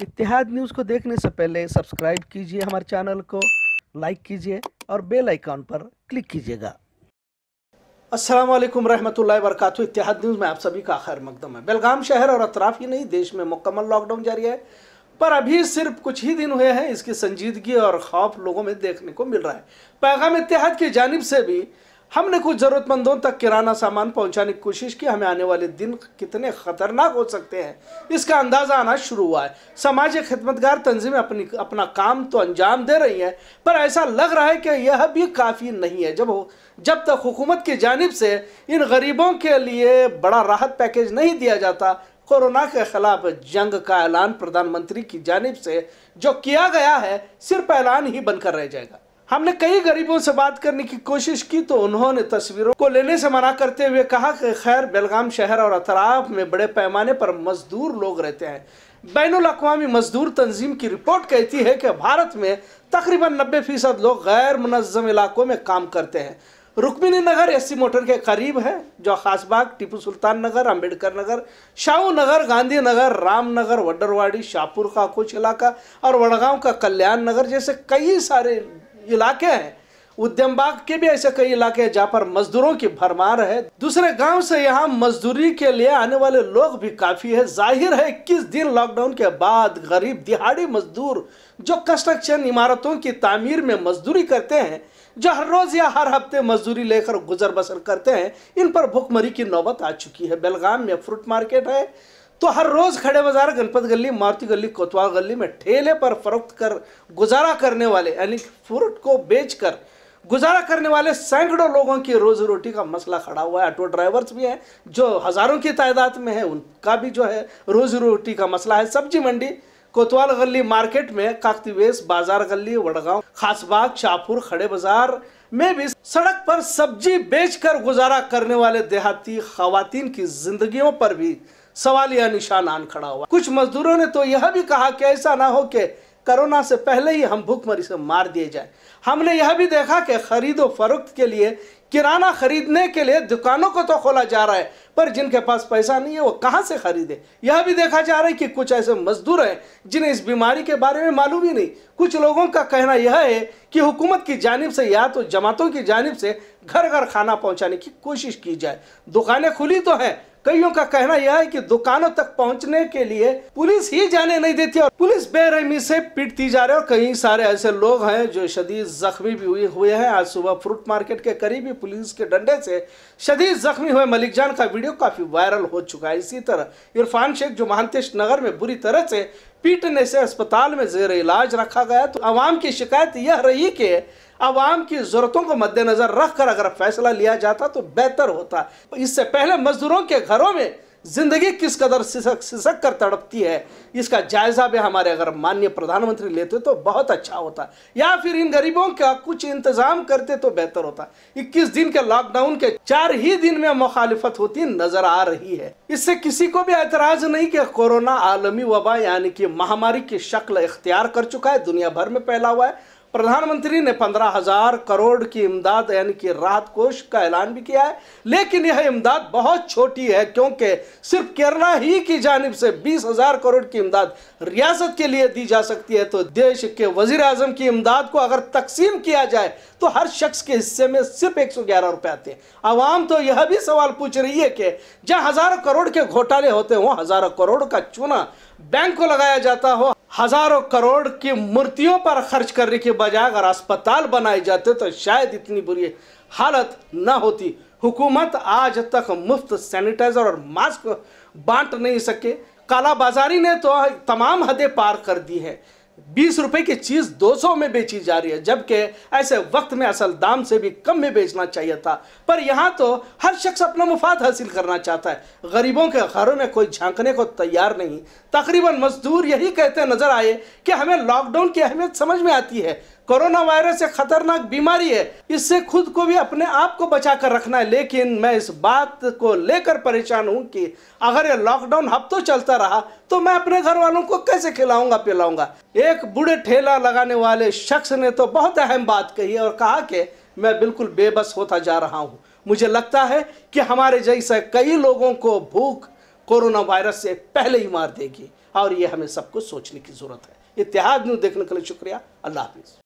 इतिहाद news को देखने से पहले सब्सक्राइब कीजिए हमारे चैनल को लाइक कीजिए और बेल आइकॉन पर क्लिक कीजिएगा असलम रहमतुल्लाहि वरकत इतिहाद न्यूज़ में आप सभी का खैर मकदम है बेलगाम शहर और अतराफ ही नहीं देश में मुकम्मल लॉकडाउन जारी है पर अभी सिर्फ कुछ ही दिन हुए हैं इसकी संजीदगी और खौफ लोगों में देखने को मिल रहा है पैगाम इतिहाद की जानब से भी हमने कुछ ज़रूरतमंदों तक किराना सामान पहुंचाने की कोशिश की हमें आने वाले दिन कितने ख़तरनाक हो सकते हैं इसका अंदाज़ा आना शुरू हुआ है समाज खिदमतगार तंजीमें अपनी अपना काम तो अंजाम दे रही हैं पर ऐसा लग रहा है कि यह भी काफ़ी नहीं है जब हो जब तक हुकूमत की जानब से इन गरीबों के लिए बड़ा राहत पैकेज नहीं दिया जाता कोरोना के खिलाफ जंग का ऐलान प्रधानमंत्री की जानब से जो किया गया है सिर्फ ऐलान ही बनकर रह जाएगा हमने कई गरीबों से बात करने की कोशिश की तो उन्होंने तस्वीरों को लेने से मना करते हुए कहा कि खैर बेलगाम शहर और अतराफ में बड़े पैमाने पर मजदूर लोग रहते हैं बैन अवी मजदूर तंजीम की रिपोर्ट कहती है कि भारत में तकरीबन नब्बे फीसद लोग गैर मुनज़म इलाकों में काम करते हैं रुक्मिनी नगर एस मोटर के करीब है जो खासबाग टीपू सुल्तान नगर अम्बेडकर नगर शाहू नगर गांधी नगर रामनगर वडरवाड़ी शाहपुर का कुछ इलाका और वड़गांव का कल्याण नगर जैसे कई सारे इलाके हैं उद्यमबाग के भी ऐसे कई इलाके हैं जहाँ पर मजदूरों की भरमार है दूसरे गांव से यहाँ मजदूरी के लिए आने वाले लोग भी काफी है जाहिर है इक्कीस दिन लॉकडाउन के बाद गरीब दिहाड़ी मजदूर जो कंस्ट्रक्शन इमारतों की तामीर में मजदूरी करते हैं जो हर रोज या हर हफ्ते मजदूरी लेकर गुजर बसर करते हैं इन पर भुखमरी की नौबत आ चुकी है बेलगाम में फ्रूट मार्केट है तो हर रोज़ खड़े बाजार गणपत गली मारुति गली कोतवाल गली में ठेले पर फरोख्त कर गुजारा करने वाले यानी फ्रूट को बेचकर गुजारा करने वाले सैकड़ों लोगों की रोजी रोटी का मसला खड़ा हुआ है ऑटो ड्राइवर्स भी हैं जो हज़ारों की तादाद में है उनका भी जो है रोजी रोटी का मसला है सब्जी मंडी कोतवाल गली मार्केट में काकतीवेश बाजार गली वड़गांव खासबाग शाहपुर खड़े बाजार में भी सड़क पर सब्जी बेचकर गुजारा करने वाले देहाती खातन की जिंदगियों पर भी सवाल यह निशान आन खड़ा हुआ कुछ मजदूरों ने तो यह भी कहा कि ऐसा ना हो कि कोरोना से पहले ही हम भूखमरी से मार दिए जाए हमने यह भी देखा कि खरीदो फरोख्त के लिए किराना खरीदने के लिए दुकानों को तो खोला जा रहा है पर जिनके पास पैसा नहीं है वो कहाँ से खरीदे यह भी देखा जा रहा है कि कुछ ऐसे मजदूर हैं जिन्हें इस बीमारी के बारे में मालूम ही नहीं कुछ लोगों का कहना यह है कि हुकूमत की जानब से या तो जमातों की जानब से घर घर खाना पहुंचाने की कोशिश की जाए दुकानें खुली तो हैं कईयों का कहना यह है कि दुकानों तक पहुंचने के लिए पुलिस ही जाने नहीं देती और पुलिस बेरहमी से पीटती जा रही है और कई सारे ऐसे लोग हैं जो शदीद जख्मी भी हुए हुए हैं आज सुबह फ्रूट मार्केट के करीब ही पुलिस के डंडे से शदीद जख्मी हुए मलिक जान का वीडियो काफी वायरल हो चुका है इसी तरह इरफान शेख जो महानतेश नगर में बुरी तरह से पीटने से अस्पताल में जेर इलाज रखा गया तो आवाम की शिकायत यह रही कि आवाम की ज़रूरतों को मद्देनज़र रख कर अगर फैसला लिया जाता तो बेहतर होता इससे पहले मज़दूरों के घरों में ज़िंदगी किस कदर सिसक सिसक कर तड़पती है इसका जायज़ा भी हमारे अगर माननीय प्रधानमंत्री लेते तो बहुत अच्छा होता या फिर इन गरीबों का कुछ इंतज़ाम करते तो बेहतर होता 21 दिन के लॉकडाउन के चार ही दिन में मुखालिफत होती नज़र आ रही है इससे किसी को भी एतराज़ नहीं कि कोरोना आलमी वबा यानी कि महामारी की शक्ल इख्तियार कर चुका है दुनिया भर में फैला हुआ है प्रधानमंत्री ने पंद्रह हजार करोड़ की इमदाद यानी कि राहत कोष का ऐलान भी किया है लेकिन यह इमदाद बहुत छोटी है क्योंकि सिर्फ केरला ही की जानब से बीस हजार करोड़ की इमदाद रियासत के लिए दी जा सकती है तो देश के वजीर आजम की इमदाद को अगर तकसीम किया जाए तो हर शख्स के हिस्से में सिर्फ एक सौ ग्यारह रुपए आते हैं आवाम तो यह भी सवाल पूछ रही है कि जहाँ हज़ारों करोड़ के घोटाले होते हों हज़ारों करोड़ का चूना बैंक को लगाया जाता हो हजारों करोड़ की मूर्तियों पर खर्च करने के बजाय अगर अस्पताल बनाए जाते तो शायद इतनी बुरी हालत न होती हुकूमत आज तक मुफ्त सैनिटाइज़र और मास्क बांट नहीं सके कालाबाजारी ने तो तमाम हदें पार कर दी है बीस रुपए की चीज़ दो सौ में बेची जा रही है जबकि ऐसे वक्त में असल दाम से भी कम में बेचना चाहिए था पर यहाँ तो हर शख्स अपना मुफाद हासिल करना चाहता है गरीबों के घरों में कोई झांकने को तैयार नहीं तकरीबन मजदूर यही कहते नज़र आए कि हमें लॉकडाउन की अहमियत समझ में आती है कोरोना वायरस एक खतरनाक बीमारी है इससे खुद को भी अपने आप को बचा कर रखना है लेकिन मैं इस बात को लेकर परेशान हूँ कि अगर ये लॉकडाउन हफ्तों चलता रहा तो मैं अपने घर वालों को कैसे खिलाऊंगा पिलाऊंगा एक बूढ़े ठेला लगाने वाले शख्स ने तो बहुत अहम बात कही और कहा कि मैं बिल्कुल बेबस होता जा रहा हूँ मुझे लगता है कि हमारे जैसे कई लोगों को भूख कोरोना वायरस से पहले ही मार देगी और ये हमें सबको सोचने की ज़रूरत है इतिहाद न्यूज़ देखने के लिए शुक्रिया अल्लाह हाफिज़